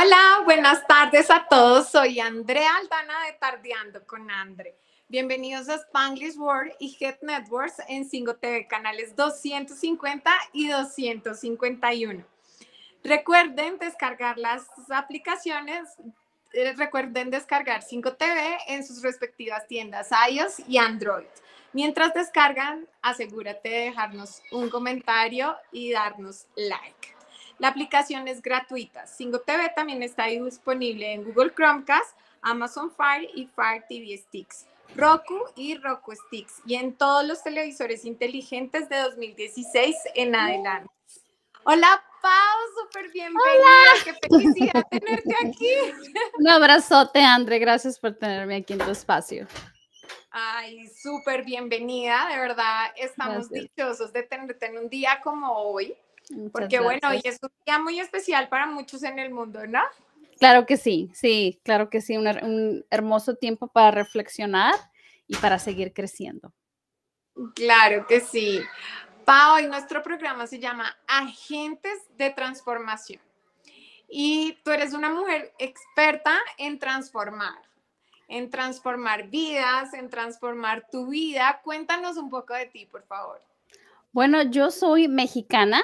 Hola, buenas tardes a todos. Soy Andrea Aldana de Tardeando con Andre. Bienvenidos a Spanglish World y Head Networks en 5 TV, canales 250 y 251. Recuerden descargar las aplicaciones. Eh, recuerden descargar 5TV en sus respectivas tiendas iOS y Android. Mientras descargan, asegúrate de dejarnos un comentario y darnos like. La aplicación es gratuita. Singo TV también está disponible en Google Chromecast, Amazon Fire y Fire TV Sticks. Roku y Roku Sticks y en todos los televisores inteligentes de 2016 en adelante. Hola Pau, súper bienvenida. Hola. Qué felicidad tenerte aquí. Un abrazote, André. Gracias por tenerme aquí en tu espacio. Ay, súper bienvenida, de verdad. Estamos dichosos de tenerte en un día como hoy, porque bueno, hoy es un día muy especial para muchos en el mundo, ¿no? Claro que sí, sí, claro que sí, un, hermoso tiempo para reflexionar y para seguir creciendo. Claro que sí. Pao, hoy nuestro programa se llama Agentes de Transformación y tú eres una mujer experta en transformar, en transformar vidas, en transformar tu vida. Cuéntanos un poco de ti, por favor. Bueno, yo soy mexicana,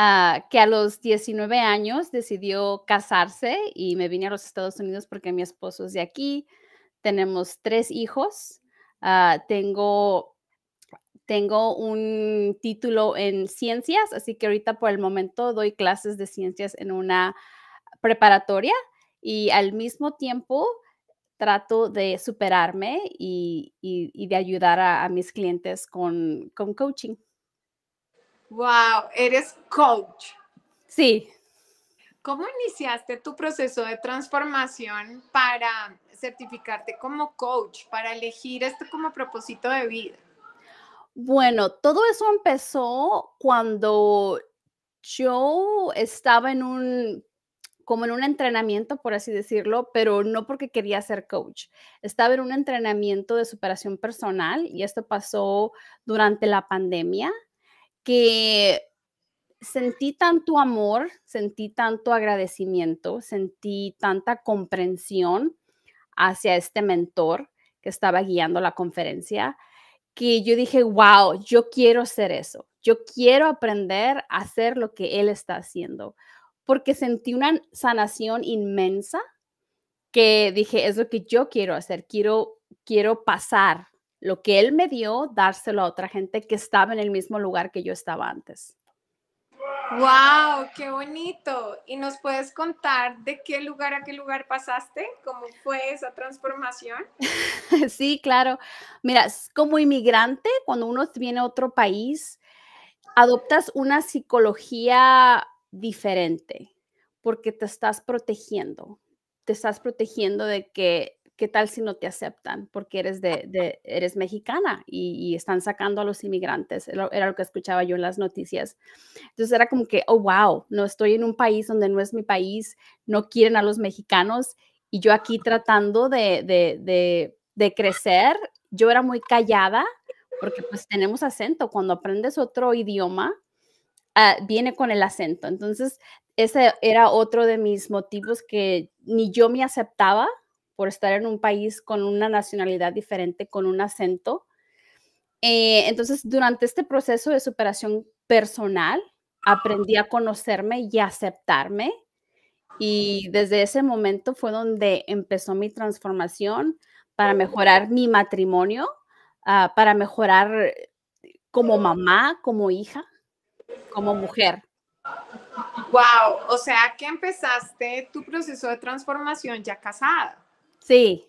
Ah, que a los 19 años decidió casarse y me vine a los Estados Unidos porque mi esposo es de aquí. Tenemos tres hijos. Ah, tengo, tengo un título en ciencias, así que ahorita por el momento doy clases de ciencias en una preparatoria y al mismo tiempo trato de superarme y, de ayudar a, mis clientes con, con coaching. Wow, eres coach. Sí. ¿Cómo iniciaste tu proceso de transformación para certificarte como coach, para elegir esto como propósito de vida? Bueno, todo eso empezó cuando yo estaba en un como en un entrenamiento, por así decirlo, pero no porque quería ser coach. Estaba en un entrenamiento de superación personal y esto pasó durante la pandemia que sentí tanto amor, sentí tanto agradecimiento, sentí tanta comprensión hacia este mentor que estaba guiando la conferencia, que yo dije, wow, yo quiero hacer eso, yo quiero aprender a hacer lo que él está haciendo, porque sentí una sanación inmensa que dije, es lo que yo quiero hacer, quiero, quiero pasar lo que Él me dio, dárselo a otra gente que estaba en el mismo lugar que yo estaba antes. ¡Wow! ¡Qué bonito! ¿Y nos puedes contar de qué lugar a qué lugar pasaste? ¿Cómo fue esa transformación? sí, claro. Mira, como inmigrante, cuando uno viene a otro país, adoptas una psicología diferente porque te estás protegiendo. Te estás protegiendo de que ¿qué tal si no te aceptan porque eres, de, eres mexicana y, están sacando a los inmigrantes? Era, lo que escuchaba yo en las noticias. Entonces era como que, oh, wow, no estoy en un país donde no es mi país, no quieren a los mexicanos y yo aquí tratando de, de, de, crecer, yo era muy callada porque pues tenemos acento, cuando aprendes otro idioma, ah, viene con el acento. Entonces, ese era otro de mis motivos que ni yo me aceptaba por estar en un país con una nacionalidad diferente, con un acento. Eh, entonces, durante este proceso de superación personal, aprendí a conocerme y a aceptarme. Y desde ese momento fue donde empezó mi transformación para mejorar mi matrimonio, ah, para mejorar como mamá, como hija, como mujer. Wow, o sea que empezaste tu proceso de transformación ya casada. Sí,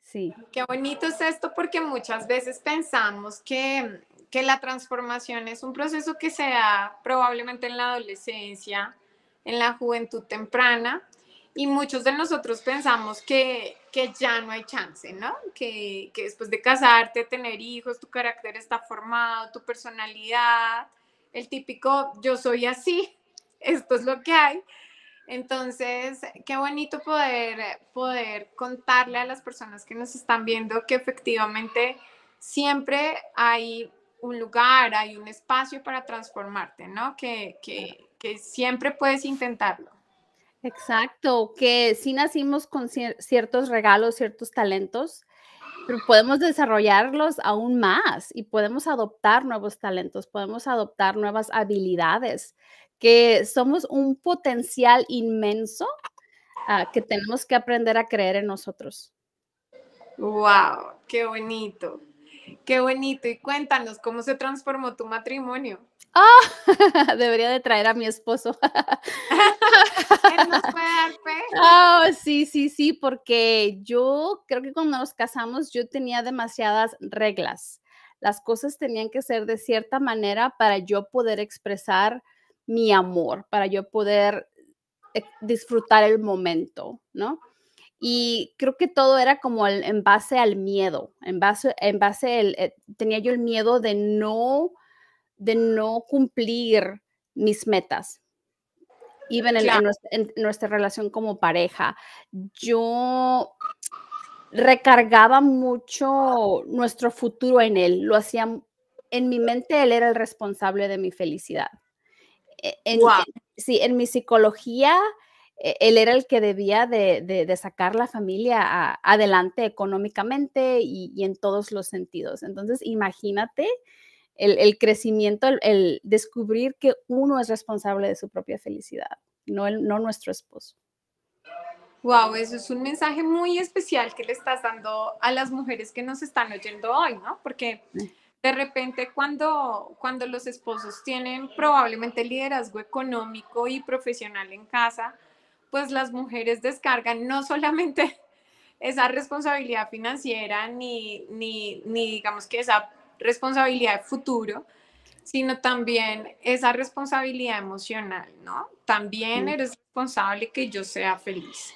sí. Qué bonito es esto porque muchas veces pensamos que, la transformación es un proceso que se da probablemente en la adolescencia, en la juventud temprana, y muchos de nosotros pensamos que, ya no hay chance, ¿no? Que, que, después de casarte, tener hijos, tu carácter está formado, tu personalidad, el típico yo soy así, esto es lo que hay. Entonces, qué bonito poder, poder contarle a las personas que nos están viendo que efectivamente siempre hay un lugar, hay un espacio para transformarte, ¿no? Que, siempre puedes intentarlo. Exacto, que si nacimos con ciertos regalos, ciertos talentos, pero podemos desarrollarlos aún más y podemos adoptar nuevos talentos, podemos adoptar nuevas habilidades que somos un potencial inmenso ah, que tenemos que aprender a creer en nosotros. ¡Wow! ¡Qué bonito! ¡Qué bonito! Y cuéntanos, ¿cómo se transformó tu matrimonio? ¡Ah! debería de traer a mi esposo. Él nos puede dar Oh, sí, sí, sí, porque yo creo que cuando nos casamos yo tenía demasiadas reglas. Las cosas tenían que ser de cierta manera para yo poder expresar mi amor, para yo poder eh, disfrutar el momento, ¿no? Y creo que todo era como en base al miedo, en base, en base el, eh, tenía yo el miedo de no, de no cumplir mis metas. Y en, en nuestra relación como pareja, yo recargaba mucho nuestro futuro en él, lo hacía, en mi mente él era el responsable de mi felicidad. E, en, sí, en mi psicología, e, él era el que debía de, de, sacar la familia adelante económicamente y, en todos los sentidos. Entonces, imagínate el, crecimiento, el, descubrir que uno es responsable de su propia felicidad, no, el, no nuestro esposo. Wow, eso es un mensaje muy especial que le estás dando a las mujeres que nos están oyendo hoy, ¿no? Porque... Mm. De repente, cuando, cuando los esposos tienen probablemente liderazgo económico y profesional en casa, pues las mujeres descargan no solamente esa responsabilidad financiera ni, ni, digamos que esa responsabilidad de futuro, sino también esa responsabilidad emocional, ¿no? También eres responsable que yo sea feliz.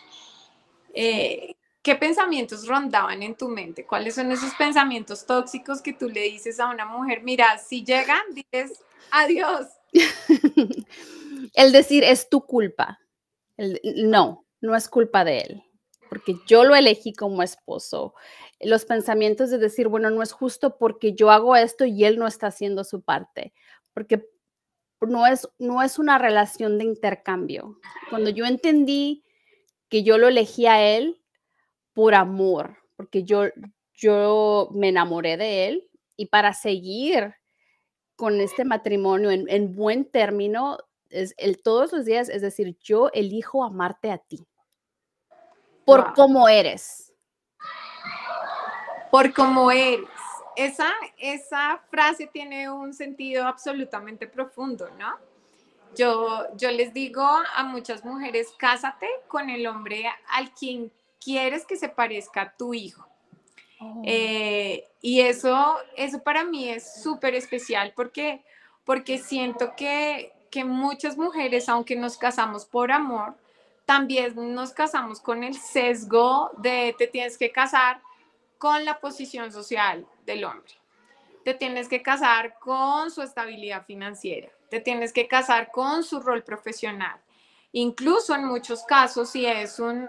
Eh, ¿Qué pensamientos rondaban en tu mente? ¿Cuáles son esos pensamientos tóxicos que tú le dices a una mujer? Mira, si llegan, dices adiós. el decir es tu culpa. no, no es culpa de él, porque yo lo elegí como esposo. Los pensamientos de decir, bueno, no es justo porque yo hago esto y él no está haciendo su parte, porque no es, no es una relación de intercambio. Cuando yo entendí que yo lo elegí a él, por amor, porque yo, yo me enamoré de él y para seguir con este matrimonio en, buen término, es el, todos los días, es decir, yo elijo amarte a ti por cómo eres. Por cómo eres. Esa, esa frase tiene un sentido absolutamente profundo, ¿no? Yo, yo les digo a muchas mujeres, cásate con el hombre al quien quieres que se parezca a tu hijo. Oh. Eh, y eso, eso para mí es súper especial porque, porque siento que, que muchas mujeres, aunque nos casamos por amor, también nos casamos con el sesgo de te tienes que casar con la posición social del hombre, te tienes que casar con su estabilidad financiera, te tienes que casar con su rol profesional. Incluso en muchos casos, si es un,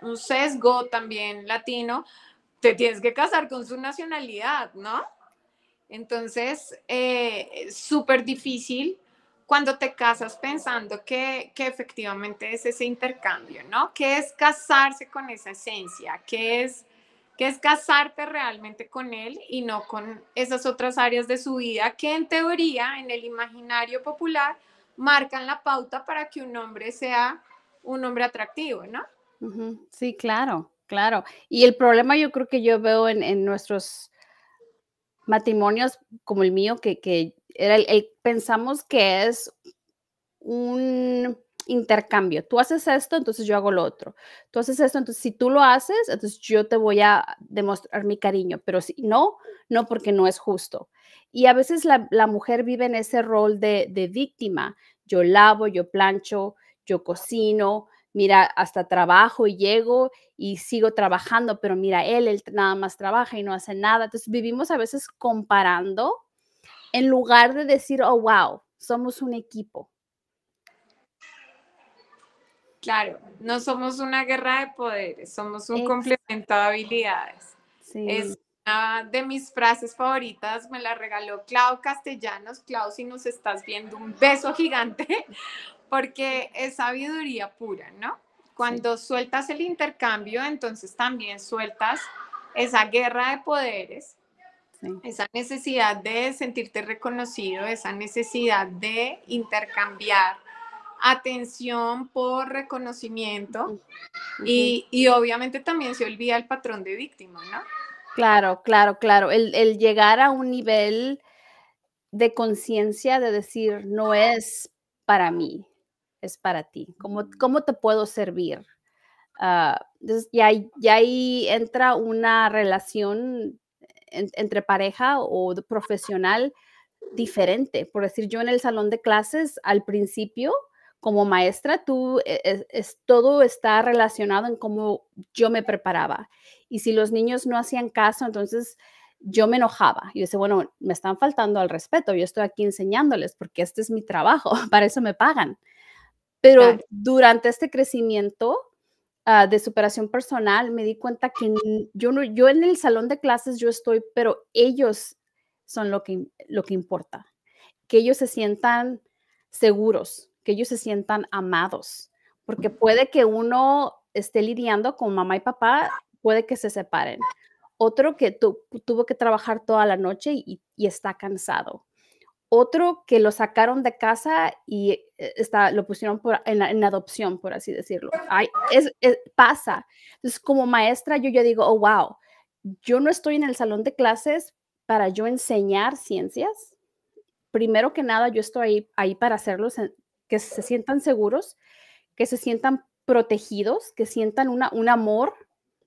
un sesgo también latino, te tienes que casar con su nacionalidad, ¿no? Entonces, eh, es súper difícil cuando te casas pensando que, que, efectivamente es ese intercambio, ¿no? Que es casarse con esa esencia, que es, que es casarte realmente con él y no con esas otras áreas de su vida que en teoría, en el imaginario popular, marcan la pauta para que un hombre sea un hombre atractivo, ¿no? Sí, claro, claro. Y el problema yo creo que yo veo en, nuestros matrimonios como el mío, que, que pensamos que es un intercambio. Tú haces esto, entonces yo hago lo otro. Tú haces esto, entonces si tú lo haces, entonces yo te voy a demostrar mi cariño, pero si no, no porque no es justo. Y a veces la, la mujer vive en ese rol de, de víctima. Yo lavo, yo plancho, yo cocino, mira, hasta trabajo y llego y sigo trabajando, pero mira, él, él nada más trabaja y no hace nada. Entonces vivimos a veces comparando en lugar de decir, oh, wow, somos un equipo. Claro, no somos una guerra de poderes, somos un complemento de habilidades. Es una de mis frases favoritas, me la regaló Clau Castellanos. Clau, si nos estás viendo, un beso gigante, porque es sabiduría pura, ¿no? Cuando sueltas el intercambio, entonces también sueltas esa guerra de poderes, esa necesidad de sentirte reconocido, esa necesidad de intercambiar atención por reconocimiento y, obviamente también se olvida el patrón de víctima, ¿no? Claro, claro, claro. El, el llegar a un nivel de conciencia de decir, no es para mí, es para ti? ¿Cómo, mm. cómo te puedo servir? Ah, y ahí, y ahí, entra una relación entre pareja o profesional diferente. Por decir, yo en el salón de clases al principio, como maestra, tú e, e, todo está relacionado en cómo yo me preparaba. Y si los niños no hacían caso, entonces yo me enojaba. Yo decía, bueno, me están faltando al respeto, yo estoy aquí enseñándoles porque este es mi trabajo, para eso me pagan. Pero durante este crecimiento ah, de superación personal, me di cuenta que yo, no, yo en el salón de clases yo estoy, pero ellos son lo que, lo que importa. Que ellos se sientan seguros, que ellos se sientan amados, porque puede que uno esté lidiando con mamá y papá, puede que se separen. Otro que tuvo que trabajar toda la noche y está cansado otro que lo sacaron de casa y eh, está, lo pusieron en, en, adopción, por así decirlo. es, pasa. Entonces, como maestra, yo ya digo, oh, wow, yo no estoy en el salón de clases para yo enseñar ciencias. Primero que nada, yo estoy ahí, ahí para hacerlos, eh, que se sientan seguros, que se sientan protegidos, que sientan una, un amor.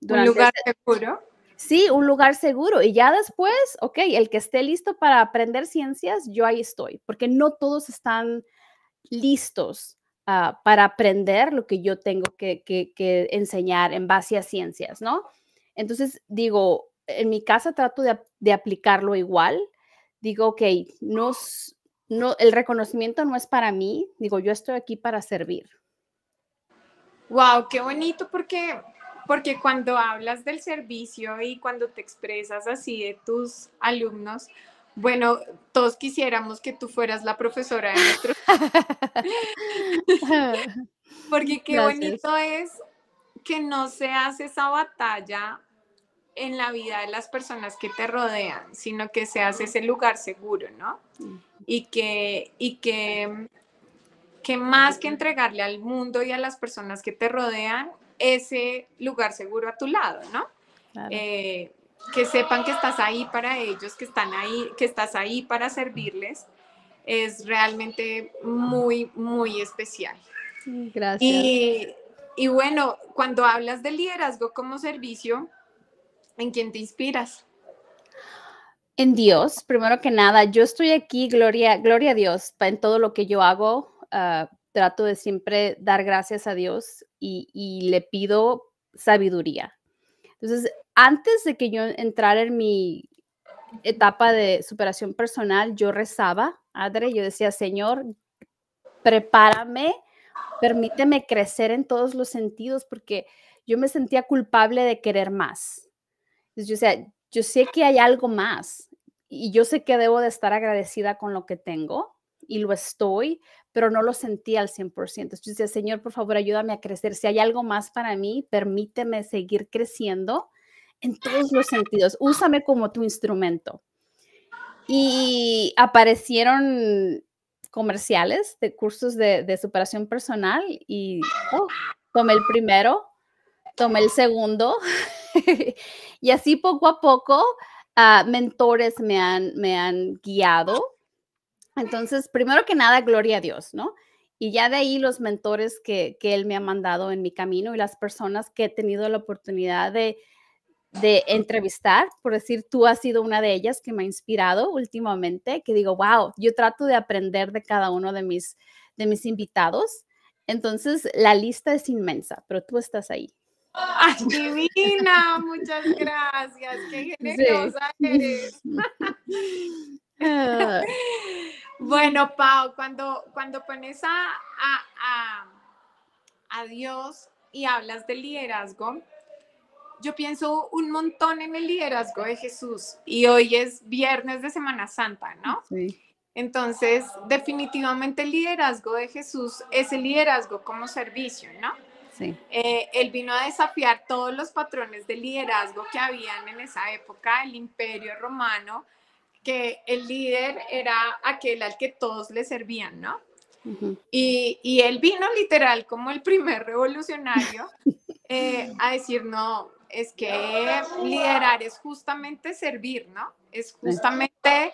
un lugar este seguro. Sí, un lugar seguro. Y ya después, ok, el que esté listo para aprender ciencias, yo ahí estoy, porque no todos están listos ah, para aprender lo que yo tengo que, enseñar en base a ciencias, ¿no? Entonces, digo, en mi casa trato de, aplicarlo igual. Digo, ok, no, no, el reconocimiento no es para mí, digo, yo estoy aquí para servir. Wow, qué bonito porque porque cuando hablas del servicio y cuando te expresas así de tus alumnos, bueno, todos quisiéramos que tú fueras la profesora de nuestro. porque qué bonito es que no se hace esa batalla en la vida de las personas que te rodean, sino que se hace ese lugar seguro, ¿no? Y que, y que, que más que entregarle al mundo y a las personas que te rodean, ese lugar seguro a tu lado, ¿no? Eh, que sepan que estás ahí para ellos, que están ahí, que estás ahí para servirles, es realmente muy, muy especial. Gracias. Y, bueno, cuando hablas de liderazgo como servicio, ¿en quién te inspiras? En Dios, primero que nada, yo estoy aquí, gloria, gloria a Dios, en todo lo que yo hago, ah, trato de siempre dar gracias a Dios y, le pido sabiduría. Entonces, antes de que yo entrara en mi etapa de superación personal, yo rezaba, Adre, yo decía, Señor, prepárame, permíteme crecer en todos los sentidos, porque yo me sentía culpable de querer más. Entonces, yo, yo sé que hay algo más y yo sé que debo de estar agradecida con lo que tengo y lo estoy, pero no lo sentía al 100%. Entonces yo Señor, por favor, ayúdame a crecer. Si hay algo más para mí, permíteme seguir creciendo en todos los sentidos. Úsame como tu instrumento. Y aparecieron comerciales de cursos de, superación personal y oh, tomé el primero, tomé el segundo y así poco a poco ah, mentores me han, me han guiado entonces, primero que nada, gloria a Dios, ¿no? Y ya de ahí los mentores que, que, Él me ha mandado en mi camino y las personas que he tenido la oportunidad de, de entrevistar, por decir, tú has sido una de ellas que me ha inspirado últimamente, que digo, wow, yo trato de aprender de cada uno de mis, de mis invitados. Entonces, la lista es inmensa, pero tú estás ahí. ¡Ay, divina! Muchas gracias. ¡Qué generosa eres! Ah. bueno, Pau, cuando, cuando pones a, a, a, Dios y hablas de liderazgo, yo pienso un montón en el liderazgo de Jesús y hoy es viernes de Semana Santa, ¿no? Sí. Entonces, definitivamente el liderazgo de Jesús es el liderazgo como servicio, ¿no? Sí. Eh, él vino a desafiar todos los patrones de liderazgo que habían en esa época, el imperio romano, que el líder era aquel al que todos le servían, ¿no? y, y, él vino literal como el primer revolucionario eh, a decir, no, es que liderar es justamente servir, ¿no? Es justamente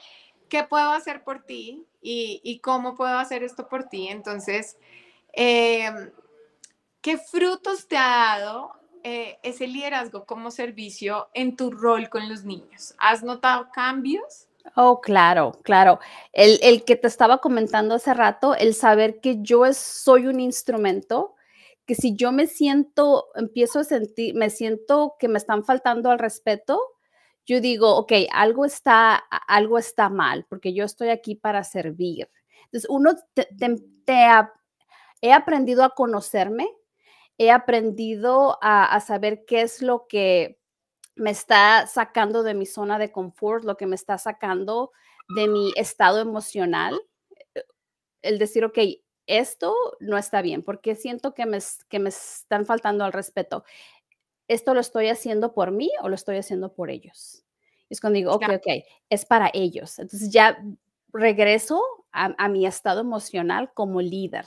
qué puedo hacer por ti y, cómo puedo hacer esto por ti. Entonces, em, ¿qué frutos te ha dado eh, ese liderazgo como servicio en tu rol con los niños? ¿Has notado cambios? Oh, claro, claro. El, el, que te estaba comentando hace rato, el saber que yo soy un instrumento, que si yo me siento, empiezo a sentir, me siento que me están faltando al respeto, yo digo, ok, algo está, algo está mal, porque yo estoy aquí para servir. Entonces, uno, he aprendido a conocerme, he aprendido a saber qué es lo que me está sacando de mi zona de confort, lo que me está sacando de mi estado emocional, eh, el decir, ok, esto no está bien, porque siento que me, que me están faltando al respeto. ¿Esto lo estoy haciendo por mí o lo estoy haciendo por ellos? es cuando digo, ok, ok, es para ellos. Entonces ya regreso a, mi estado emocional como líder,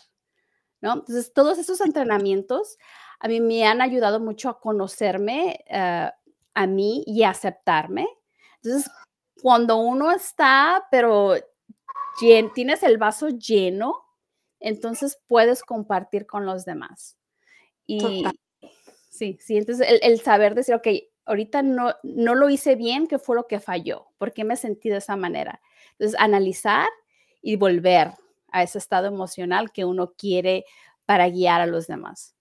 ¿no? Entonces todos esos entrenamientos a mí me han ayudado mucho a conocerme. Eh, a mí y aceptarme. Entonces, cuando uno está, pero tienes el vaso lleno, entonces puedes compartir con los demás. Y sí, sí, entonces el, saber decir, ok, ahorita no, no lo hice bien, ¿qué fue lo que falló? ¿Por qué me sentí de esa manera? Entonces, analizar y volver a ese estado emocional que uno quiere para guiar a los demás.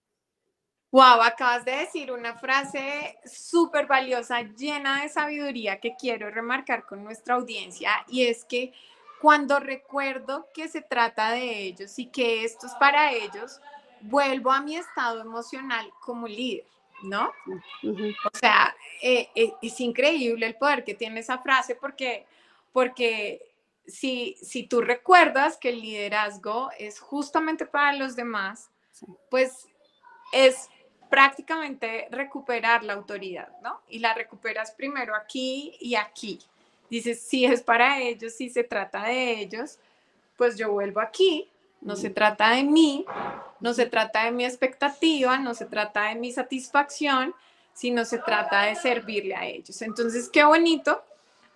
Wow, acabas de decir una frase súper valiosa, llena de sabiduría que quiero remarcar con nuestra audiencia y es que cuando recuerdo que se trata de ellos y que esto es para ellos, vuelvo a mi estado emocional como líder, ¿no? O sea, eh, eh, es increíble el poder que tiene esa frase porque, porque si, si tú recuerdas que el liderazgo es justamente para los demás, pues es prácticamente recuperar la autoridad, ¿no? Y la recuperas primero aquí y aquí. Dices, si es para ellos, si se trata de ellos, pues yo vuelvo aquí, no se trata de mí, no se trata de mi expectativa, no se trata de mi satisfacción, sino se trata de servirle a ellos. Entonces, qué bonito,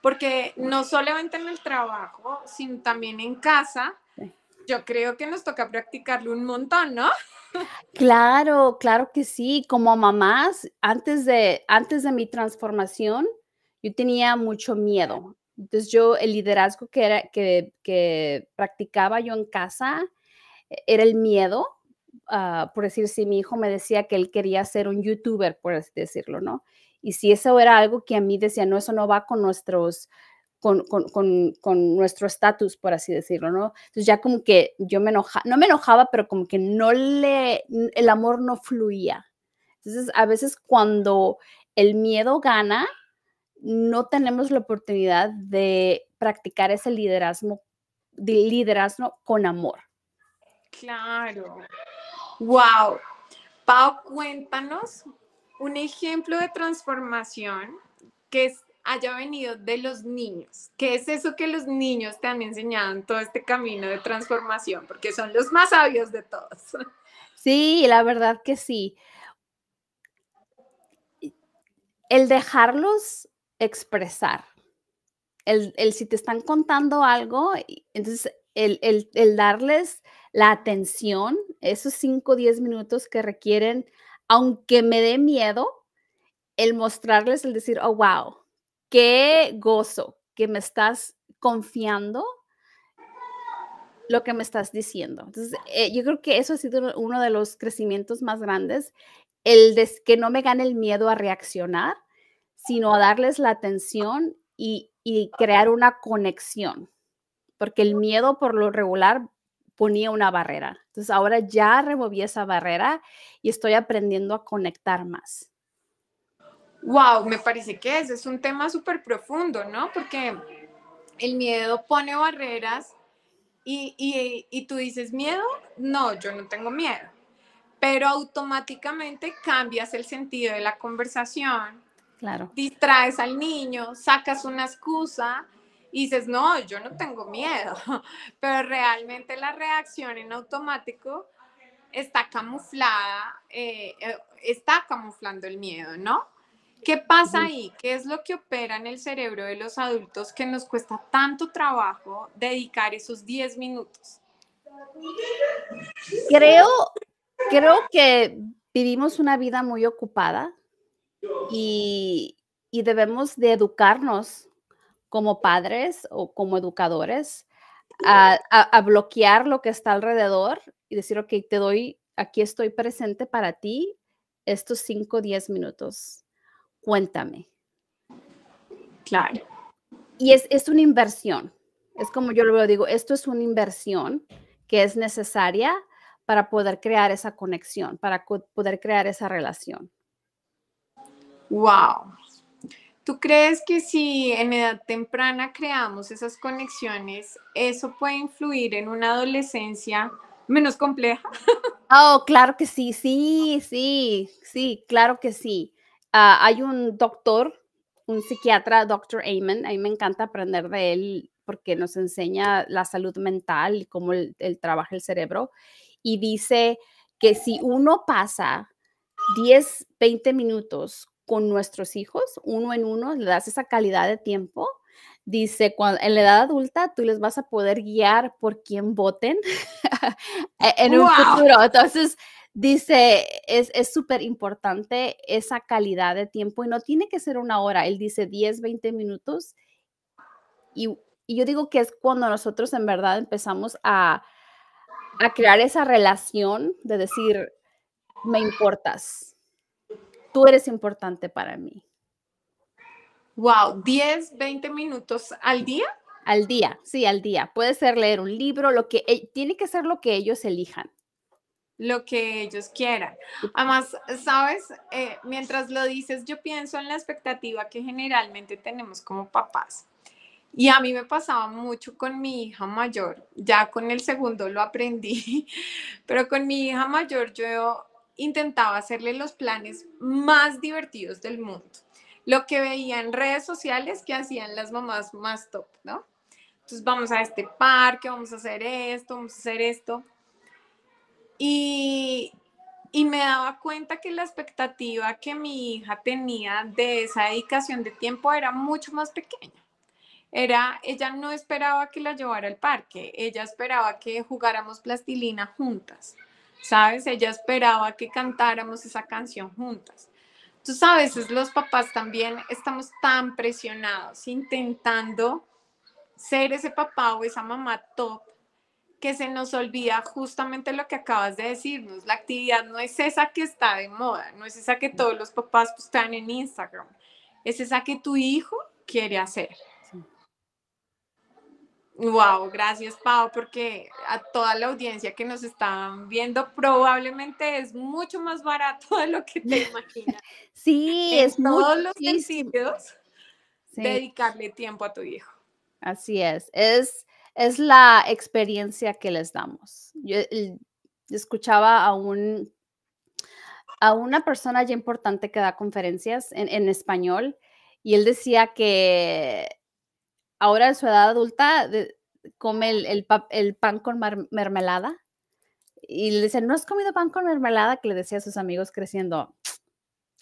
porque no solamente en el trabajo, sino también en casa, yo creo que nos toca practicarlo un montón, ¿no? Claro, claro que sí. Como mamás, antes de, antes de mi transformación, yo tenía mucho miedo. Entonces yo, el liderazgo que, era, que, practicaba yo en casa e, era el miedo. Ah, por decir, si mi hijo me decía que él quería ser un youtuber, por así decirlo, ¿no? Y si eso era algo que a mí decía, no, eso no va con nuestros con, nuestro estatus, por así decirlo, ¿no? Entonces ya como que yo me enojaba, no me enojaba, pero como que no le, el amor no fluía. Entonces a veces cuando el miedo gana, no tenemos la oportunidad de practicar ese liderazgo, de liderazgo con amor. Claro. Wow. Pau, cuéntanos un ejemplo de transformación que es haya venido de los niños. ¿Qué es eso que los niños te han enseñado en todo este camino de transformación? Porque son los más sabios de todos. Sí, la verdad que sí. El dejarlos expresar. El, el si te están contando algo, entonces el, el, el darles la atención, esos cinco, o 10 minutos que requieren, aunque me dé miedo, el mostrarles, el decir, oh, wow, qué gozo que me estás confiando lo que me estás diciendo. Entonces, eh, yo creo que eso ha sido uno de los crecimientos más grandes, el de que no me gane el miedo a reaccionar, sino a darles la atención y, y crear una conexión, porque el miedo por lo regular ponía una barrera. Entonces, ahora ya removí esa barrera y estoy aprendiendo a conectar más. Wow, me parece que ese es un tema súper profundo, ¿no? Porque el miedo pone barreras y, tú dices, ¿miedo? No, yo no tengo miedo. Pero automáticamente cambias el sentido de la conversación. Claro. Distraes al niño, sacas una excusa y dices, no, yo no tengo miedo. Pero realmente la reacción en automático está camuflada, eh, eh, está camuflando el miedo, ¿no? ¿Qué pasa ahí? ¿Qué es lo que opera en el cerebro de los adultos que nos cuesta tanto trabajo dedicar esos 10 minutos? Creo, creo que vivimos una vida muy ocupada y, debemos de educarnos como padres o como educadores a, bloquear lo que está alrededor y decir, ok, te doy, aquí estoy presente para ti estos 5 o 10 minutos cuéntame. Claro. Y es, una inversión. Es como yo lo digo, esto es una inversión que es necesaria para poder crear esa conexión, para poder crear esa relación. Wow. ¿Tú crees que si en edad temprana creamos esas conexiones, eso puede influir en una adolescencia menos compleja? Oh, claro que sí, sí, sí, sí, claro que sí. Ah, hay un doctor, un psiquiatra, Doctor Amen. A mí me encanta aprender de él porque nos enseña la salud mental y cómo el trabaja el cerebro. Y dice que si uno pasa 10, 20 minutos con nuestros hijos, uno en uno, le das esa calidad de tiempo. Dice, en la edad adulta tú les vas a poder guiar por quién voten en un futuro. Entonces, dice, es súper importante esa calidad de tiempo y no tiene que ser una hora, él dice 10, 20 minutos y, yo digo que es cuando nosotros en verdad empezamos a, a crear esa relación de decir, me importas, tú eres importante para mí. Wow, 10, 20 minutos al día. Al día, sí, al día. Puede ser leer un libro, lo que eh, tiene que ser lo que ellos elijan lo que ellos quieran. Además, sabes, eh, mientras lo dices, yo pienso en la expectativa que generalmente tenemos como papás. Y a mí me pasaba mucho con mi hija mayor, ya con el segundo lo aprendí, pero con mi hija mayor yo intentaba hacerle los planes más divertidos del mundo. Lo que veía en redes sociales que hacían las mamás más top, ¿no? Entonces vamos a este parque, vamos a hacer esto, vamos a hacer esto. Y, me daba cuenta que la expectativa que mi hija tenía de esa dedicación de tiempo era mucho más pequeña era, ella no esperaba que la llevara al parque, ella esperaba que jugáramos plastilina juntas, ¿sabes? Ella esperaba que cantáramos esa canción juntas. tú sabes los papás también estamos tan presionados intentando ser ese papá o esa mamá top que se nos olvida justamente lo que acabas de decirnos. La actividad no es esa que está de moda, no es esa que todos los papás están pues, en Instagram, es esa que tu hijo quiere hacer. Wow, gracias Pau, porque a toda la audiencia que nos están viendo probablemente es mucho más barato de lo que te imaginas. Sí, es todos los dedicarle tiempo a tu hijo. Así es, es es la experiencia que les damos. Yo escuchaba a un a una persona ya importante que da conferencias en, español y él decía que ahora en su edad adulta come el, pan con mermelada y le dice, ¿no has comido pan con mermelada? Que le decía a sus amigos creciendo,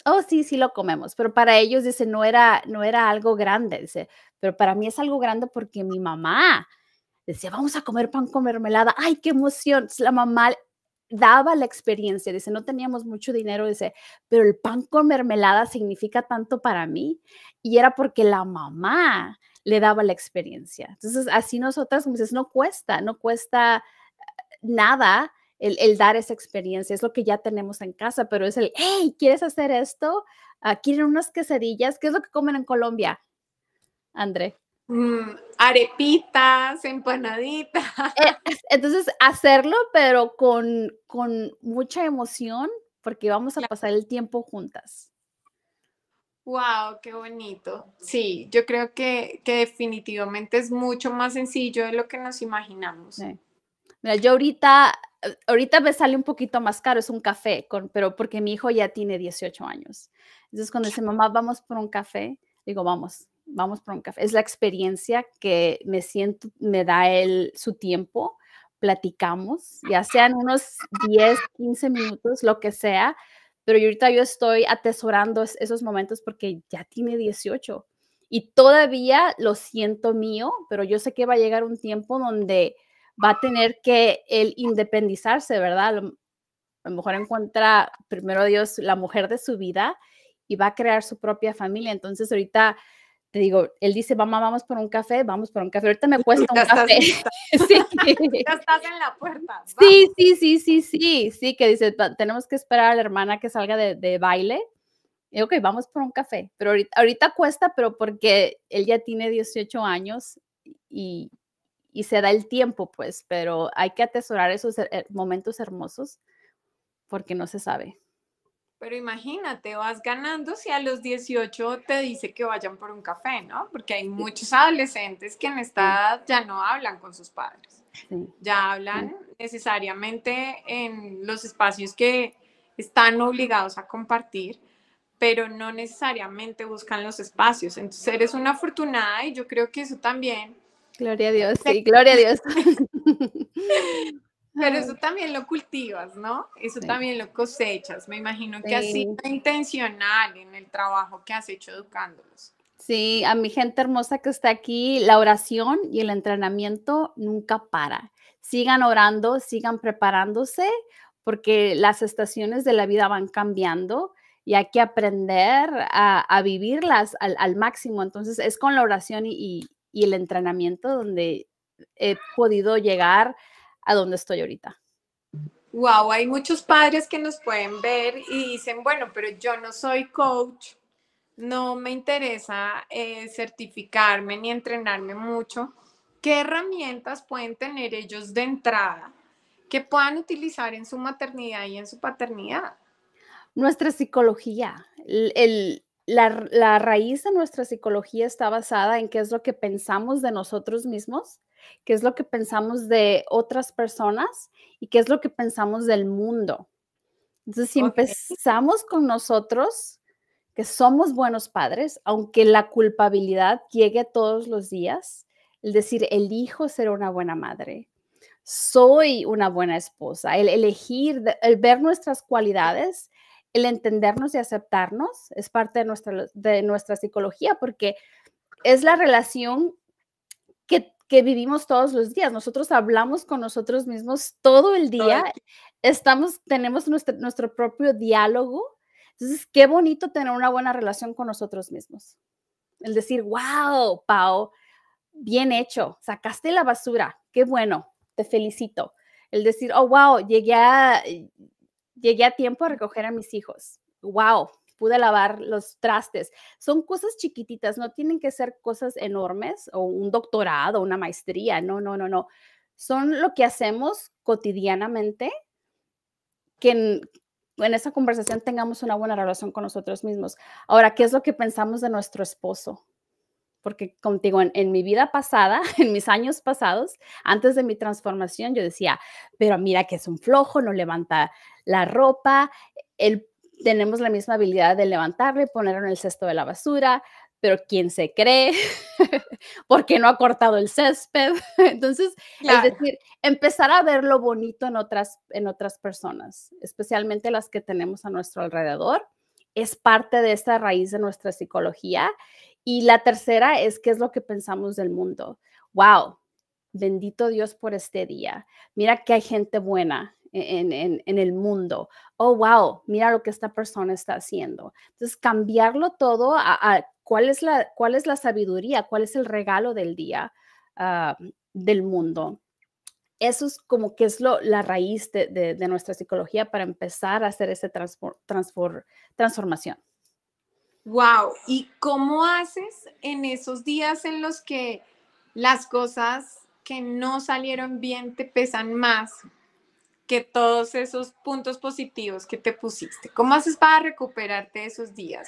oh sí, sí lo comemos, pero para ellos dice, no era, no era algo grande, dice, pero para mí es algo grande porque mi mamá decía, vamos a comer pan con mermelada, ay, qué emoción. La mamá daba la experiencia, dice, no teníamos mucho dinero, dice, pero el pan con mermelada significa tanto para mí. Y era porque la mamá le daba la experiencia. Entonces, así nosotras, como dices, no cuesta, no cuesta eh, nada el, dar esa experiencia, es lo que ya tenemos en casa, pero es el, hey, ¿quieres hacer esto? ¿Quieren unas quesadillas? ¿Qué es lo que comen en Colombia? André. Mm, arepitas, empanaditas. Eh, entonces, hacerlo, pero con, mucha emoción, porque vamos a pasar el tiempo juntas. Wow, qué bonito. Sí, yo creo que, definitivamente es mucho más sencillo de lo que nos imaginamos. Mira, yo ahorita, ahorita me sale un poquito más caro, es un café, pero porque mi hijo ya tiene 18 años. Entonces, cuando dice, mamá, vamos por un café, digo, vamos, vamos por un café. Es la experiencia que me siento, me da él su tiempo, platicamos, ya sean unos 10, 15 minutos, lo que sea, pero yo ahorita yo estoy atesorando esos momentos porque ya tiene 18 y todavía lo siento mío, pero yo sé que va a llegar un tiempo donde va a tener que él independizarse, ¿verdad? A lo mejor encuentra primero Dios la mujer de su vida y va a crear su propia familia. Entonces ahorita te digo, él dice, mamá, vamos por un café, vamos por un café. Ahorita me cuesta un café. sí. Ya estás en la puerta. Sí, sí, sí, sí, sí, que dice, tenemos que esperar a la hermana que salga de, baile. Y ok, vamos por un café. Pero ahorita, cuesta, pero porque él ya tiene 18 años y, y se da el tiempo, pues, pero hay que atesorar esos eh, momentos hermosos porque no se sabe. Pero imagínate, vas ganando si a los 18 te dice que vayan por un café, ¿no? Porque hay muchos adolescentes que en esta edad ya no hablan con sus padres. Ya hablan necesariamente en los espacios que están obligados a compartir, pero no necesariamente buscan los espacios. Entonces eres una afortunada y yo creo que eso también Gloria a Dios, sí, gloria a Dios. Pero eso también lo cultivas, ¿no? Eso también lo cosechas. Me imagino que ha sido intencional en el trabajo que has hecho educándolos. Sí, a mi gente hermosa que está aquí, la oración y el entrenamiento nunca para. Sigan orando, sigan preparándose, porque las estaciones de la vida van cambiando y hay que aprender a, vivirlas al, máximo. Entonces es con la oración y, y el entrenamiento donde he podido llegar a a dónde estoy ahorita. Wow, hay muchos padres que nos pueden ver y dicen, bueno, pero yo no soy coach, no me interesa eh, certificarme ni entrenarme mucho. ¿Qué herramientas pueden tener ellos de entrada que puedan utilizar en su maternidad y en su paternidad? Nuestra psicología, la raíz de nuestra psicología está basada en qué es lo que pensamos de nosotros mismos qué es lo que pensamos de otras personas y qué es lo que pensamos del mundo. Entonces, si empezamos con nosotros, que somos buenos padres, aunque la culpabilidad llegue todos los días, el decir, elijo ser una buena madre, soy una buena esposa, el elegir, el ver nuestras cualidades, el entendernos y aceptarnos, es parte de nuestra, de nuestra psicología, porque es la relación que, que vivimos todos los días. Nosotros hablamos con nosotros mismos todo el día, estamos, tenemos nuestro, propio diálogo. Entonces, qué bonito tener una buena relación con nosotros mismos. El decir, wow, Pau, bien hecho, sacaste la basura, qué bueno, te felicito. El decir, oh, wow, llegué a, llegué a tiempo a recoger a mis hijos, wow, pude lavar los trastes. Son cosas chiquititas, no tienen que ser cosas enormes o un doctorado, una maestría, no, no, no, no. Son lo que hacemos cotidianamente que en, esa conversación tengamos una buena relación con nosotros mismos. Ahora, ¿qué es lo que pensamos de nuestro esposo? Porque contigo, en, mi vida pasada, en mis años pasados, antes de mi transformación, yo decía, pero mira que es un flojo, no levanta la ropa, el tenemos la misma habilidad de levantarlo y ponerlo en el cesto de la basura, pero ¿quién se cree? porque no ha cortado el césped? Entonces, es decir, empezar a ver lo bonito en otras, en otras personas, especialmente las que tenemos a nuestro alrededor, es parte de esta raíz de nuestra psicología. Y la tercera es qué es lo que pensamos del mundo. ¡Wow! Bendito Dios por este día. Mira que hay gente buena e-, en, el mundo. Oh, wow, mira lo que esta persona está haciendo. Entonces, cambiarlo todo a, cuál, es la, cuál es la sabiduría, cuál es el regalo del día ah, del mundo. Eso es como que es lo, la raíz de, nuestra psicología para empezar a hacer esa transformación. Wow, ¿y cómo haces en esos días en los que las cosas que no salieron bien te pesan más? que todos esos puntos positivos que te pusiste? ¿Cómo haces para recuperarte esos días?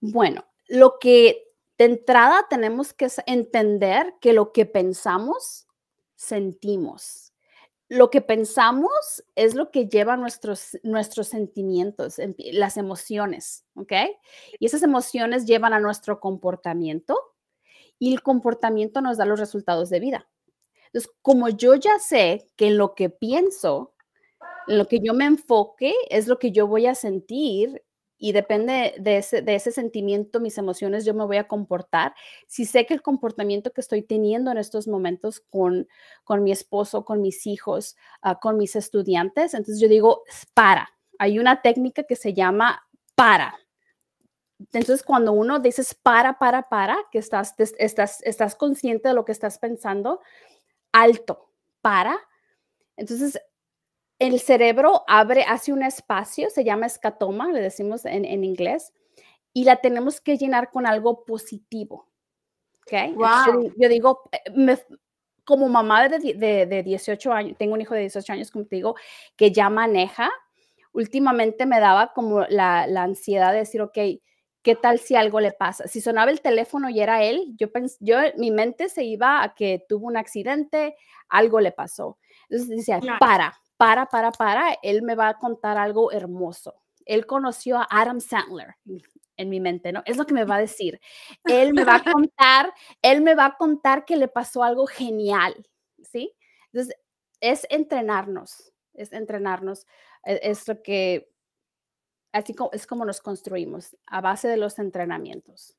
Bueno, lo que de entrada tenemos que entender que lo que pensamos, sentimos. Lo que pensamos es lo que lleva nuestros, nuestros sentimientos, las emociones, ¿ok? Y esas emociones llevan a nuestro comportamiento y el comportamiento nos da los resultados de vida. Entonces, como yo ya sé que lo que pienso lo que yo me enfoque es lo que yo voy a sentir y depende de ese, sentimiento, mis emociones, yo me voy a comportar. Si sé que el comportamiento que estoy teniendo en estos momentos con, con mi esposo, con mis hijos, ah, con mis estudiantes, entonces yo digo, para. Hay una técnica que se llama para. Entonces, cuando uno dice para, para, para, que estás, estás, estás consciente de lo que estás pensando, alto, para. Entonces, el cerebro abre, hace un espacio, se llama escatoma, le decimos en, en inglés, y la tenemos que llenar con algo positivo. ¿Ok? Yo, digo, eh, como mamá de, de, de, 18 años, tengo un hijo de 18 años, como te digo, que ya maneja, últimamente me daba como la, la ansiedad de decir, ok, ¿qué tal si algo le pasa? Si sonaba el teléfono y era él, yo, pens yo mi mente se iba a que tuvo un accidente, algo le pasó. Entonces decía, para, para, para, para, él me va a contar algo hermoso. Él conoció a Adam Sandler en mi mente, ¿no? Es lo que me va a decir. Él me va a contar, él me va a contar que le pasó algo genial, ¿sí? Entonces, es entrenarnos, es entrenarnos, e, es, lo que, así como, es como nos construimos, a base de los entrenamientos.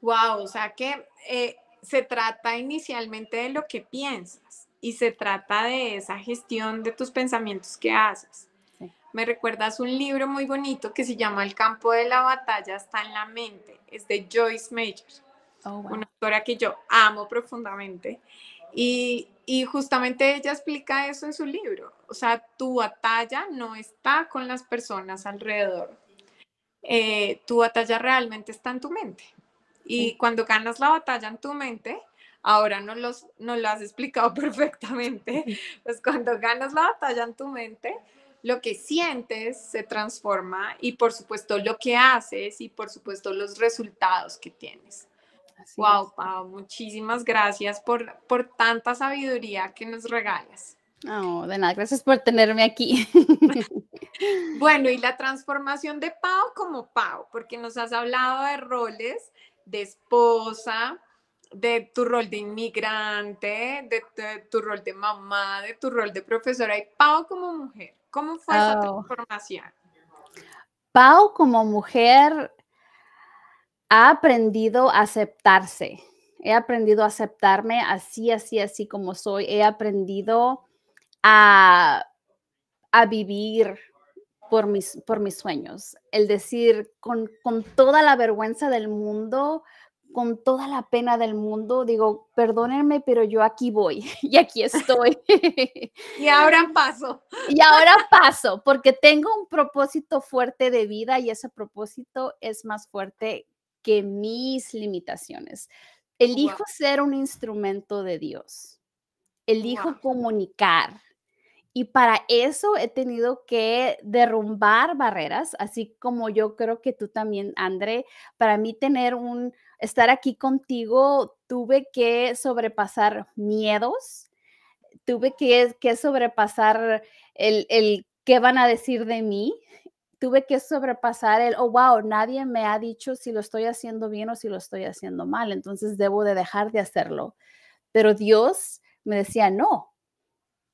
Wow, o sea que eh, se trata inicialmente de lo que piensas, y se trata de esa gestión de tus pensamientos que haces. Me recuerdas un libro muy bonito que se llama El campo de la batalla está en la mente. Es de Joyce Mayer, oh, una autora que yo amo profundamente. Y, justamente ella explica eso en su libro. O sea, tu batalla no está con las personas alrededor. Eh, tu batalla realmente está en tu mente. Y cuando ganas la batalla en tu mente, ahora no los, lo has explicado perfectamente, pues cuando ganas la batalla en tu mente, lo que sientes se transforma y por supuesto lo que haces y por supuesto los resultados que tienes. wow, Pau, muchísimas gracias por, tanta sabiduría que nos regalas. de nada, gracias por tenerme aquí. bueno, y la transformación de Pau como Pau, porque nos has hablado de roles de esposa, de tu rol de inmigrante, de, tu, rol de mamá, de tu rol de profesora y Pau como mujer? ¿Cómo fue esa transformación? Pau como mujer ha aprendido a aceptarse. He aprendido a aceptarme así, así, así como soy. He aprendido a, a vivir por mis, por mis sueños. El decir, con, con toda la vergüenza del mundo, con toda la pena del mundo, digo, perdónenme, pero yo aquí voy y aquí estoy. y ahora paso. y ahora paso, porque tengo un propósito fuerte de vida y ese propósito es más fuerte que mis limitaciones. Elijo ser un instrumento de Dios. Elijo comunicar. Y para eso he tenido que derrumbar barreras, así como yo creo que tú también, André, para mí tener un, estar aquí contigo, tuve que sobrepasar miedos, tuve que, que sobrepasar el, el qué van a decir de mí, tuve que sobrepasar el, oh, wow, nadie me ha dicho si lo estoy haciendo bien o si lo estoy haciendo mal, entonces debo de dejar de hacerlo. Pero Dios me decía, no,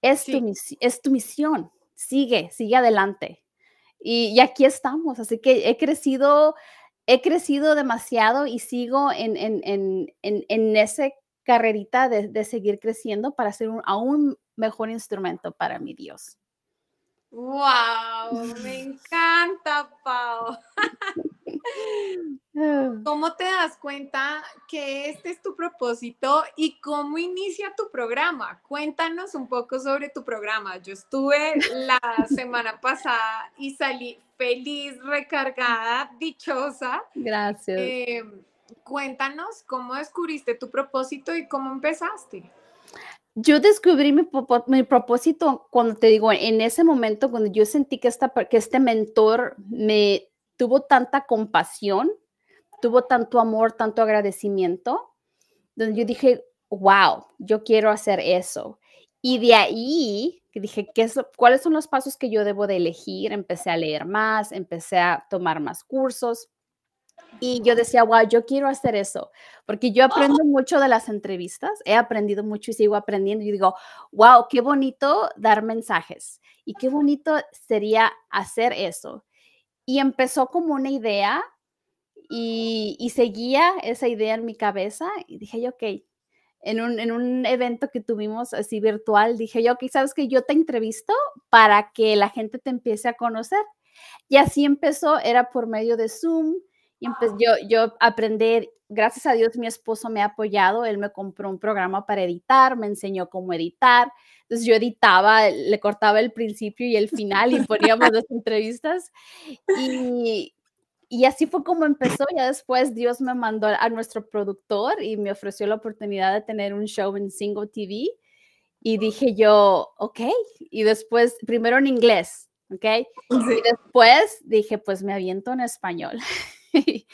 es, tu, es tu misión, sigue, sigue adelante. Y, y, aquí estamos, así que he crecido he crecido demasiado y sigo en, en, esa carrerita de, de, seguir creciendo para ser un aún mejor instrumento para mi Dios. ¡Wow! Me encanta, Pau. das cuenta que este es tu propósito y cómo inicia tu programa? Cuéntanos un poco sobre tu programa. Yo estuve la semana pasada y salí feliz, recargada, dichosa. Gracias. Eh, cuéntanos cómo descubriste tu propósito y cómo empezaste. Yo descubrí mi, mi, propósito cuando te digo, en ese momento, cuando yo sentí que, esta, que este mentor me tuvo tanta compasión tuvo tanto amor, tanto agradecimiento, donde yo dije, wow, yo quiero hacer eso. Y de ahí dije, ¿qué ¿cuáles son los pasos que yo debo de elegir? Empecé a leer más, empecé a tomar más cursos. Y yo decía, wow, yo quiero hacer eso, porque yo aprendo ah. mucho de las entrevistas, he aprendido mucho y sigo aprendiendo. Y digo, wow, qué bonito dar mensajes y qué bonito sería hacer eso. Y empezó como una idea y, seguía esa idea en mi cabeza y dije yo, ok, en un, evento que tuvimos así virtual, dije yo, ok, sabes que yo te entrevisto para que la gente te empiece a conocer. Y así empezó, era por medio de Zoom. Y yo, yo aprender, gracias a Dios mi esposo me ha apoyado, él me compró un programa para editar, me enseñó cómo editar, entonces yo editaba, le cortaba el principio y el final y poníamos las entrevistas. Y, y así fue como empezó. Ya después Dios me mandó a nuestro productor y me ofreció la oportunidad de tener un show en Single TV. Y dije yo, ok. Y después, primero en inglés, ok. Y después dije, pues me aviento en español.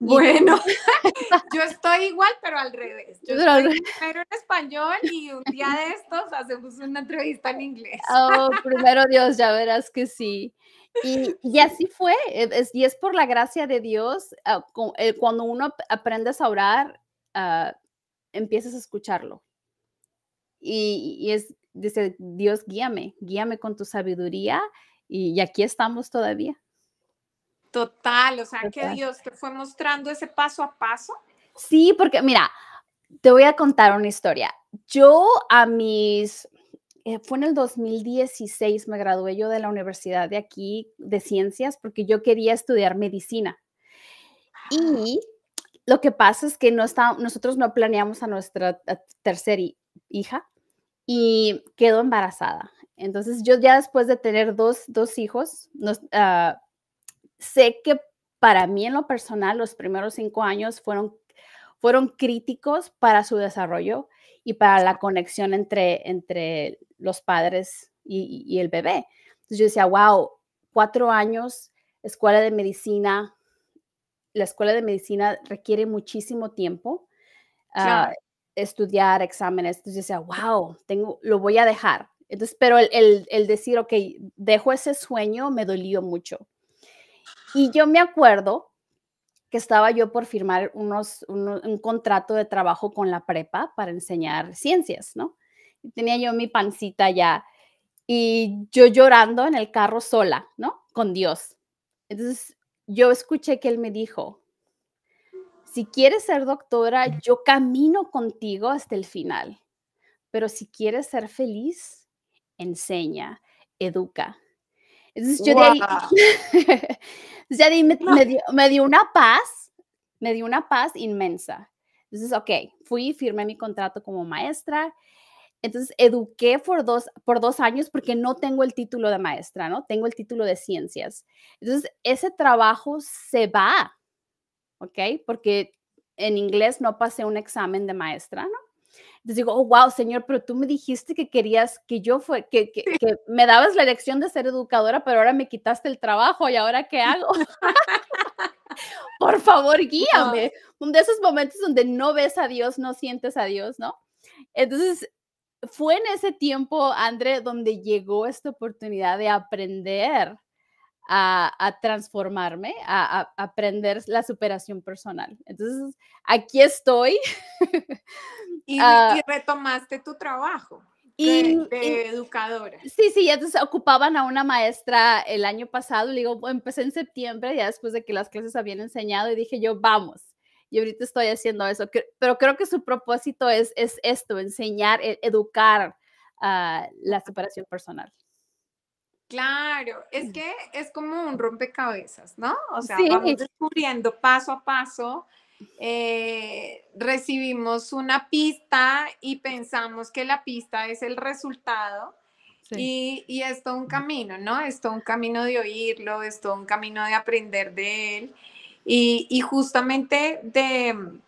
bueno, yo estoy igual, pero al revés. Yo estoy primero en español y un día de estos hacemos una entrevista en inglés. oh, primero Dios, ya verás que sí. Y, así fue, eh, y es por la gracia de Dios, ah, eh, cuando uno aprende a orar, ah, empiezas a escucharlo. Y, es, dice, Dios, guíame, guíame con tu sabiduría, y, aquí estamos todavía. Total, o sea, que Dios te fue mostrando ese paso a paso. Sí, porque mira, te voy a contar una historia. Yo a mis eh, fue en el 2016, me gradué yo de la universidad de aquí de ciencias porque yo quería estudiar medicina. Ah. Y lo que pasa es que no nosotros no planeamos a nuestra tercera hija y quedó embarazada. Entonces yo ya después de tener dos, hijos, ah, sé que para mí en lo personal los primeros cinco años fueron, fueron críticos para su desarrollo y para la conexión entre, entre los padres y, el bebé. Entonces yo decía, wow, cuatro años, escuela de medicina, la escuela de medicina requiere muchísimo tiempo. Ah, estudiar exámenes. Entonces yo decía, wow, tengo, lo voy a dejar. Entonces, pero el, el, el, decir, ok, dejo ese sueño, me dolió mucho. Y yo me acuerdo estaba yo por firmar unos, un, contrato de trabajo con la prepa para enseñar ciencias, ¿no? tenía yo mi pancita ya y yo llorando en el carro sola, ¿no? Con Dios. Entonces yo escuché que él me dijo, si quieres ser doctora, yo camino contigo hasta el final, pero si quieres ser feliz, enseña, educa. Entonces yo ya me, dio, una paz, me dio una paz inmensa. Entonces, ok, fui, firmé mi contrato como maestra. Entonces, eduqué por dos, por dos años porque no tengo el título de maestra, ¿no? Tengo el título de ciencias. Entonces, ese trabajo se va, ¿ok? Porque en inglés no pasé un examen de maestra, ¿no? Entonces digo, oh, wow, Señor, pero tú me dijiste que querías que yo fuera, que, que me dabas la elección de ser educadora, pero ahora me quitaste el trabajo y ahora qué hago. Por favor, guíame. un de esos momentos donde no ves a Dios, no sientes a Dios, ¿no? Entonces, fue en ese tiempo, André, donde llegó esta oportunidad de aprender a, transformarme, a, aprender la superación personal. Entonces, aquí estoy. Ah y, retomaste tu trabajo. Y, de, educadora. Sí, sí, entonces ocupaban a una maestra el año pasado, le digo, empecé en septiembre, ya después de que las clases habían enseñado y dije yo, vamos, y ahorita estoy haciendo eso, pero creo que su propósito es, esto, enseñar, e, educar ah, la superación personal. Claro, es que es como un rompecabezas, ¿no? O sea, vamos descubriendo paso a paso. Eh, recibimos una pista y pensamos que la pista es el resultado. Y, esto es un camino, ¿no? Es un camino de oírlo, es un camino de aprender de él. y justamente de,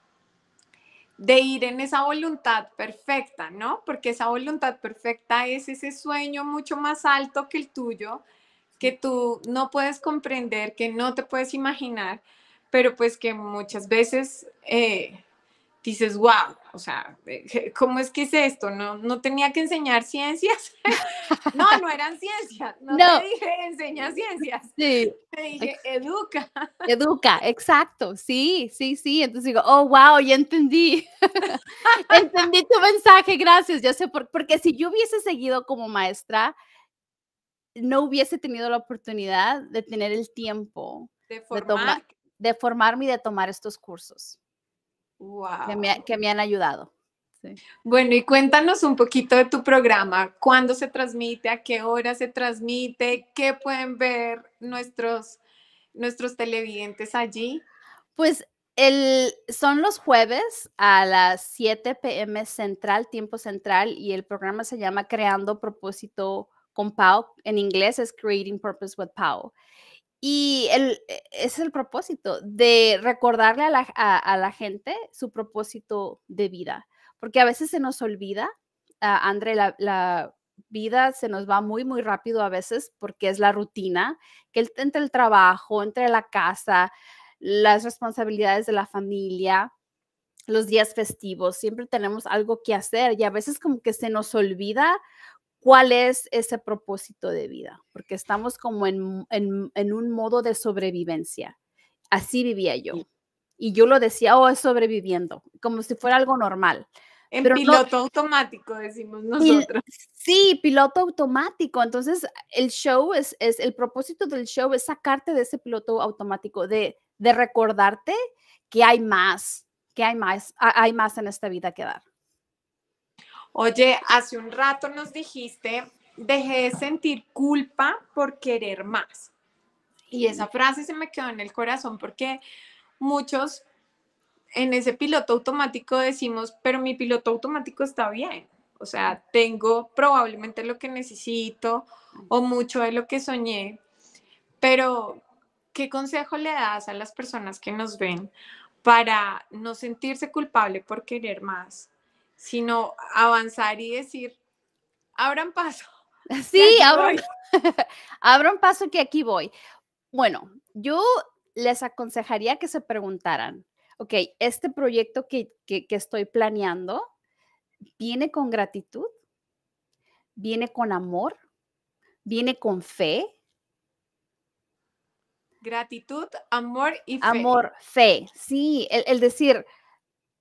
de ir en esa voluntad perfecta, ¿no? Porque esa voluntad perfecta es ese sueño mucho más alto que el tuyo, que tú no puedes comprender, que no te puedes imaginar, pero pues que muchas veces eh, dices, wow, o sea, ¿cómo es que es esto? No, no tenía que enseñar ciencias. no, no eran ciencias. No, te dije, enseña ciencias. Sí. Te dije, educa. Educa, exacto. Sí, sí, sí. Entonces digo, oh, wow, ya entendí. entendí tu mensaje, gracias. Ya sé, por, porque si yo hubiese seguido como maestra, no hubiese tenido la oportunidad de tener el tiempo de, formar. de formarme y de tomar estos cursos. Que, me, han ayudado. Bueno, y cuéntanos un poquito de tu programa, cuándo se transmite, a qué hora se transmite, qué pueden ver nuestros, nuestros televidentes allí. Pues el, son los jueves a las 7 pm central, tiempo central, y el programa se llama Creando propósito con Pau. En inglés es Creating Purpose with Pau. Y e, ese es el propósito, de recordarle a la, gente su propósito de vida, porque a veces se nos olvida, ah, Andre André, la, vida se nos va muy, muy rápido a veces porque es la rutina, que entre el trabajo, entre la casa, las responsabilidades de la familia, los días festivos, siempre tenemos algo que hacer y a veces como que se nos olvida cuál es ese propósito de vida, porque estamos como en, un modo de sobrevivencia. Así vivía yo. Y yo lo decía, oh, es sobreviviendo, como si fuera algo normal. En piloto automático, decimos nosotros. sí, piloto automático. Entonces, el show es, es, el propósito del show es sacarte de ese piloto automático, de, de recordarte que hay más, que hay más, hay más en esta vida que dar. Oye, hace un rato nos dijiste, dejé de sentir culpa por querer más. Y esa frase se me quedó en el corazón porque muchos en ese piloto automático decimos, pero mi piloto automático está bien. O sea, tengo probablemente lo que necesito o mucho de lo que soñé. Pero, ¿qué consejo le das a las personas que nos ven para no sentirse culpable por querer más sino avanzar y decir, abran paso. Sí, abran, abran paso que aquí voy. Bueno, yo les aconsejaría que se preguntaran, ok, este proyecto que, estoy planeando viene con gratitud, viene con amor, viene con fe, Gratitud, amor y fe. Amor, fe, sí, el, el, decir,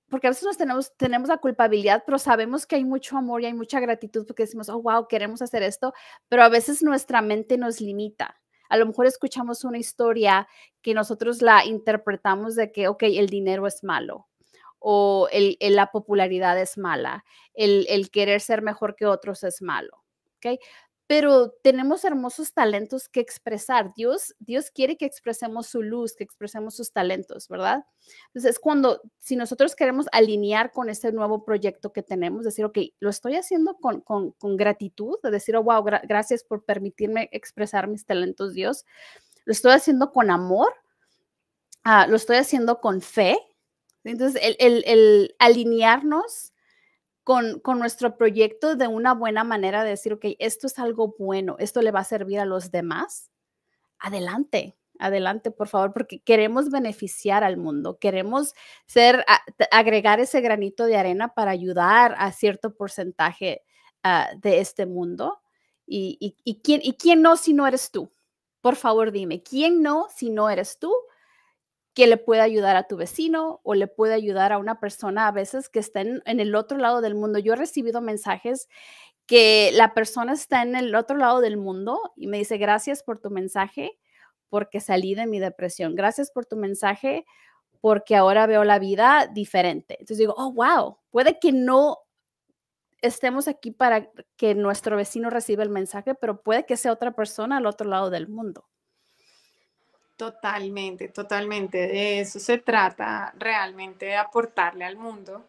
porque a veces nos tenemos, tenemos la culpabilidad, pero sabemos que hay mucho amor y hay mucha gratitud porque decimos, oh, wow, queremos hacer esto, pero a veces nuestra mente nos limita. A lo mejor escuchamos una historia que nosotros la interpretamos de que, ok, el dinero es malo o la popularidad es mala, el, el querer ser mejor que otros es malo. ¿okay? pero tenemos hermosos talentos que expresar. Dios, Dios quiere que expresemos su luz, que expresemos sus talentos, ¿verdad? Entonces, cuando, si nosotros queremos alinear con este nuevo proyecto que tenemos, decir, ok, lo estoy haciendo con, con, gratitud, de decir, oh, wow, gracias por permitirme expresar mis talentos, Dios. Lo estoy haciendo con amor, ah, lo estoy haciendo con fe. Entonces, el, el alinearnos con, nuestro proyecto de una buena manera de decir, ok, esto es algo bueno, esto le va a servir a los demás, adelante, adelante, por favor, porque queremos beneficiar al mundo, queremos ser, agregar ese granito de arena para ayudar a cierto porcentaje ah, de este mundo. Y, quién, ¿Y quién no si no eres tú? Por favor, dime, ¿quién no si no eres tú? que le puede ayudar a tu vecino o le puede ayudar a una persona a veces que está en, en el otro lado del mundo. Yo he recibido mensajes que la persona está en el otro lado del mundo y me dice, gracias por tu mensaje porque salí de mi depresión, gracias por tu mensaje porque ahora veo la vida diferente. Entonces digo, oh, wow, puede que no estemos aquí para que nuestro vecino reciba el mensaje, pero puede que sea otra persona al otro lado del mundo. Totalmente, totalmente. De eso se trata realmente de aportarle al mundo,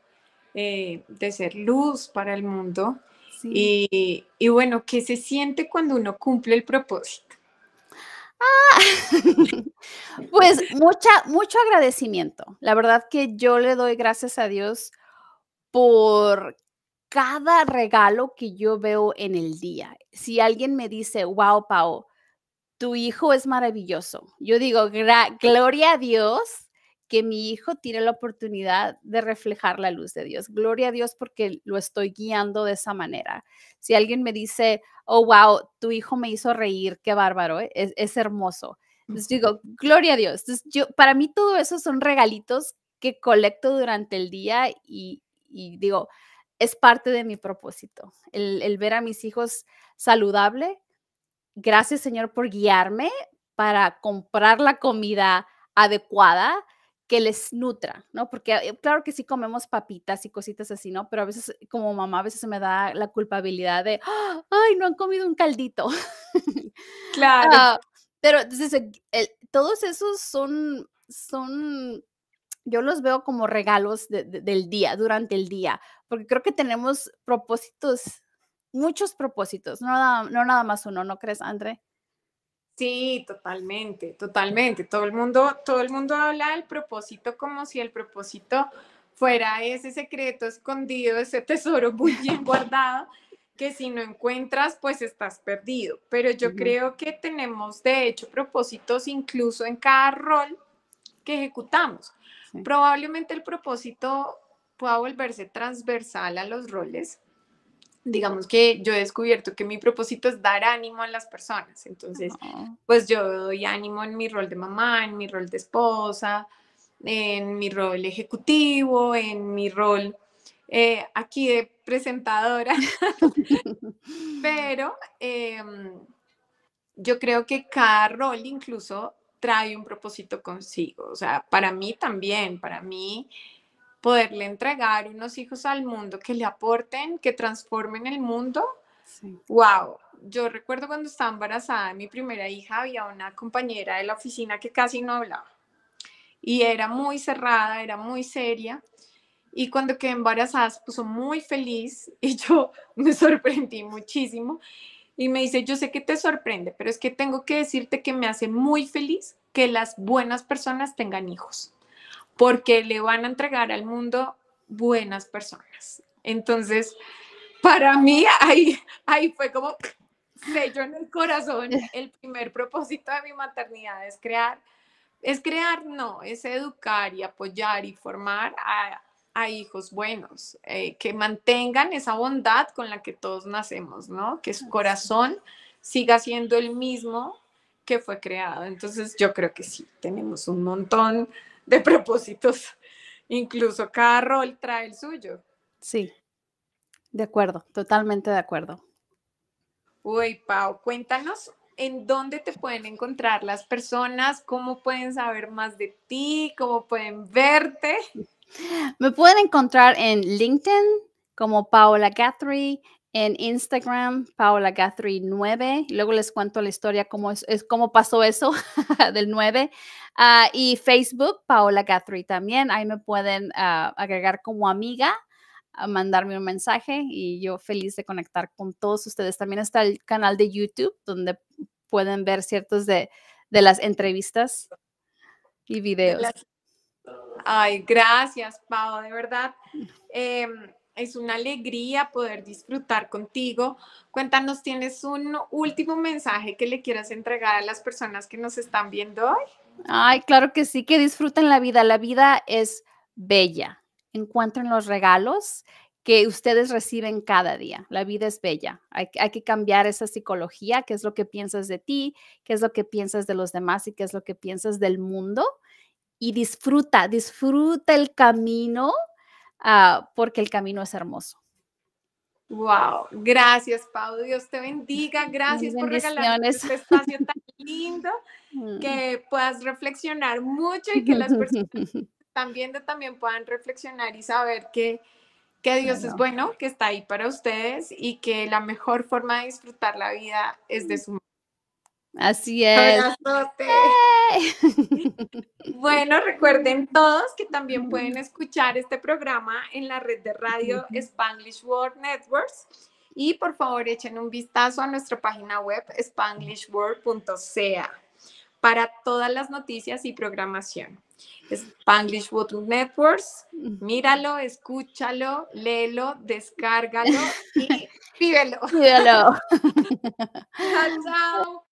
eh, de ser luz para el mundo. Y, bueno, ¿qué se siente cuando uno cumple el propósito? Ah, pues mucha, mucho agradecimiento. La verdad que yo le doy gracias a Dios por cada regalo que yo veo en el día. Si alguien me dice, wow, Pau, tu hijo es maravilloso. Yo digo, gloria a Dios que mi hijo tiene la oportunidad de reflejar la luz de Dios. Gloria a Dios porque lo estoy guiando de esa manera. Si alguien me dice, oh, wow, tu hijo me hizo reír, qué bárbaro, ¿eh? es, hermoso. Les digo, gloria a Dios. yo, para mí todo eso son regalitos que colecto durante el día y, digo, es parte de mi propósito, el, el ver a mis hijos saludable, gracias Señor por guiarme para comprar la comida adecuada que les nutra, ¿no? Porque eh, claro que sí comemos papitas y cositas así, ¿no? Pero a veces, eh, como mamá, a veces se me da la culpabilidad de, ah, ay, no han comido un caldito. Claro. Ah, pero entonces, eh, todos esos son, son, yo los veo como regalos del día, durante el día, porque creo que tenemos propósitos muchos propósitos, no nada, no nada más uno, ¿no crees, André? Sí, totalmente, totalmente. Todo el mundo, todo el mundo habla del propósito como si el propósito fuera ese secreto escondido, ese tesoro muy bien guardado, que si no encuentras, pues estás perdido. Pero yo creo que tenemos, de hecho, propósitos incluso en cada rol que ejecutamos. Probablemente el propósito pueda volverse transversal a los roles, digamos que yo he descubierto que mi propósito es dar ánimo a las personas. Entonces, pues yo doy ánimo en mi rol de mamá, en mi rol de esposa, en mi rol ejecutivo, en mi rol eh, aquí de presentadora. Pero em, yo creo que cada rol incluso trae un propósito consigo. O sea, para mí también, para mí poderle entregar unos hijos al mundo que le aporten, que transformen el mundo. Sí. Wow, yo recuerdo cuando estaba embarazada de mi primera hija, había una compañera de la oficina que casi no hablaba y era muy cerrada, era muy seria. Y cuando quedé embarazada se puso muy feliz y yo me sorprendí muchísimo. Y me dice, yo sé que te sorprende, pero es que tengo que decirte que me hace muy feliz que las buenas personas tengan hijos porque le van a entregar al mundo buenas personas. Entonces, para mí ahí, ahí fue como sello en el corazón. El primer propósito de mi maternidad es crear, es crear, no, es educar y apoyar y formar a, hijos buenos, eh, que mantengan esa bondad con la que todos nacemos, ¿no? Que su corazón siga siendo el mismo que fue creado. Entonces yo creo que sí, tenemos un montón de propósitos. Incluso cada rol trae el suyo. Sí, de acuerdo, totalmente de acuerdo. Uy, Pau, cuéntanos en dónde te pueden encontrar las personas, cómo pueden saber más de ti, cómo pueden verte. Me pueden encontrar en LinkedIn como Paola Guthrie, en Instagram, Paola Guthrie 9. Luego les cuento la historia, cómo, es, cómo pasó eso del 9. Ah, y Facebook, Paola Guthrie también. Ahí me pueden ah, agregar como amiga, a ah, mandarme un mensaje y yo feliz de conectar con todos ustedes. También está el canal de YouTube donde pueden ver ciertos de, las entrevistas y videos. Ay, gracias, Paola de verdad. Em, es una alegría poder disfrutar contigo. Cuéntanos, ¿tienes un último mensaje que le quieras entregar a las personas que nos están viendo hoy? Ay, claro que sí, que disfruten la vida. La vida es bella. Encuentren los regalos que ustedes reciben cada día. La vida es bella. Hay, que cambiar esa psicología, qué es lo que piensas de ti, qué es lo que piensas de los demás y qué es lo que piensas del mundo. Y disfruta, disfruta el camino Ah, porque el camino es hermoso. Wow, gracias Pau, Dios te bendiga, gracias por regalar este espacio tan lindo, mm. que puedas reflexionar mucho y que las personas que también puedan reflexionar y saber que, que Dios es bueno, que está ahí para ustedes y que la mejor forma de disfrutar la vida es de mm. su Así es. bueno, recuerden todos que también pueden escuchar este programa en la red de radio Spanglish World Networks. Y por favor echen un vistazo a nuestra página web spanglishworld.ca para todas las noticias y programación. Spanglish World Networks, míralo, escúchalo, léelo, descárgalo y escríbelo.